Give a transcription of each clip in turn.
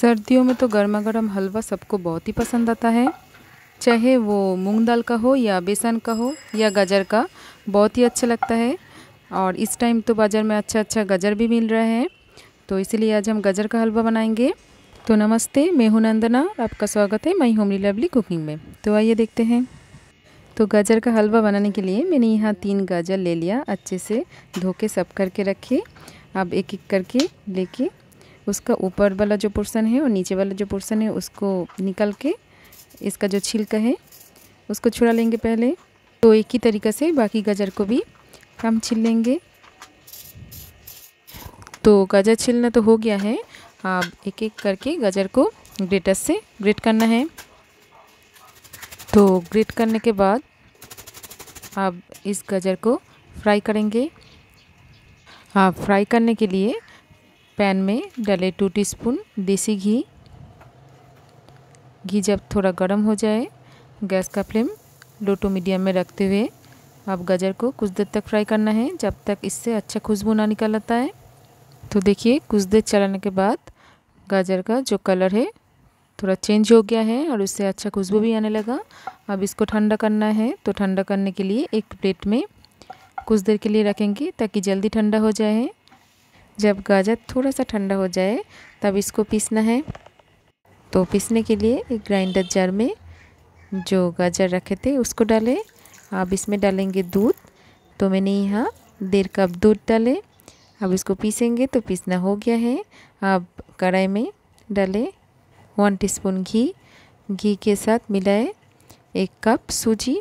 सर्दियों में तो गर्मा गर्म हलवा सबको बहुत ही पसंद आता है चाहे वो मूंग दाल का हो या बेसन का हो या गाजर का बहुत ही अच्छा लगता है और इस टाइम तो बाज़ार में अच्छा अच्छा गाजर भी मिल रहा है तो इसीलिए आज हम गाजर का हलवा बनाएंगे तो नमस्ते मैं हूं नंदना आपका स्वागत है माई होमली लवली कुकिंग में तो आइए देखते हैं तो गाजर का हलवा बनाने के लिए मैंने यहाँ तीन गाजर ले लिया अच्छे से धो के सब करके रखे अब एक एक करके लेके उसका ऊपर वाला जो पोर्सन है और नीचे वाला जो पोर्सन है उसको निकल के इसका जो छिलका है उसको छुड़ा लेंगे पहले तो एक ही तरीक़े से बाकी गाजर को भी हम छिल लेंगे तो गाजर छिलना तो हो गया है अब एक एक करके गाजर को ग्रेटर से ग्रेट करना है तो ग्रेट करने के बाद अब इस गाजर को फ्राई करेंगे हाँ फ्राई करने के लिए पैन में डाले टू टीस्पून देसी घी घी जब थोड़ा गर्म हो जाए गैस का फ्लेम लो टू मीडियम में रखते हुए अब गाजर को कुछ देर तक फ्राई करना है जब तक इससे अच्छा खुशबू ना निकल आता है तो देखिए कुछ देर चलाने के बाद गाजर का जो कलर है थोड़ा चेंज हो गया है और उससे अच्छा खुशबू भी आने लगा अब इसको ठंडा करना है तो ठंडा करने के लिए एक प्लेट में कुछ देर के लिए रखेंगे ताकि जल्दी ठंडा हो जाए जब गाजर थोड़ा सा ठंडा हो जाए तब इसको पीसना है तो पीसने के लिए एक ग्राइंडर जार में जो गाजर रखे थे उसको डालें अब इसमें डालेंगे दूध तो मैंने यहाँ डेढ़ कप दूध डाले अब इसको पीसेंगे तो पीसना हो गया है अब कढ़ाई में डालें वन टीस्पून घी घी के साथ मिलाए एक कप सूजी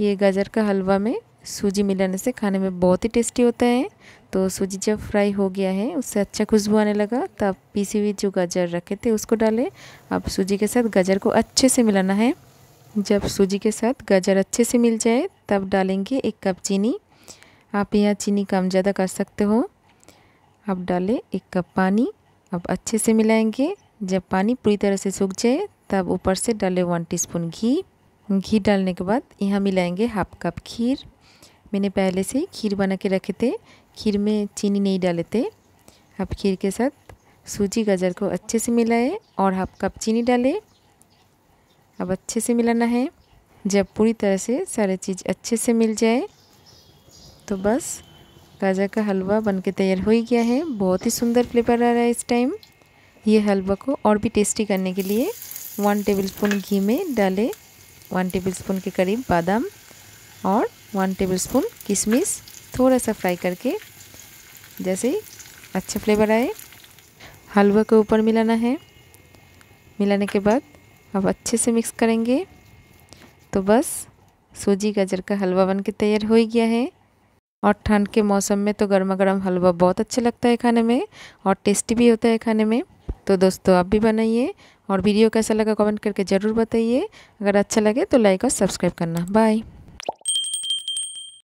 ये गाजर का हलवा में सूजी मिलाने से खाने में बहुत ही टेस्टी होता है तो सूजी जब फ्राई हो गया है उससे अच्छा खुशबू आने लगा तब पीसी हुई जो गाजर रखे थे उसको डालें अब सूजी के साथ गाजर को अच्छे से मिलाना है जब सूजी के साथ गाजर अच्छे से मिल जाए तब डालेंगे एक कप चीनी आप यहाँ चीनी कम ज़्यादा कर सकते हो अब डालें एक कप पानी अब अच्छे से मिलाएंगे जब पानी पूरी तरह से सूख जाए तब ऊपर से डालें वन स्पून घी घी डालने के बाद यहाँ मिलाएंगे हाफ कप खीर मैंने पहले से ही खीर बना के रखे थे खीर में चीनी नहीं डाले थे आप खीर के साथ सूजी गाजर को अच्छे से मिलाए और हाफ कप चीनी डालें अब अच्छे से मिलाना है जब पूरी तरह से सारे चीज़ अच्छे से मिल जाए तो बस गाजर का हलवा बनके तैयार हो ही गया है बहुत ही सुंदर फ्लेवर आ रहा है इस टाइम ये हलवा को और भी टेस्टी करने के लिए वन टेबलस्पून घी में डालें वन टेबलस्पून के करीब बादाम और वन टेबलस्पून किशमिश थोड़ा सा फ्राई करके जैसे ही अच्छा फ्लेवर आए हलवा के ऊपर मिलाना है मिलाने के बाद अब अच्छे से मिक्स करेंगे तो बस सूजी गाजर का हलवा बन के तैयार हो ही गया है और ठंड के मौसम में तो गर्मा गर्म हलवा बहुत अच्छा लगता है खाने में और टेस्टी भी होता है खाने में तो दोस्तों आप भी बनाइए और वीडियो कैसा लगा कमेंट करके ज़रूर बताइए अगर अच्छा लगे तो लाइक और सब्सक्राइब करना बाय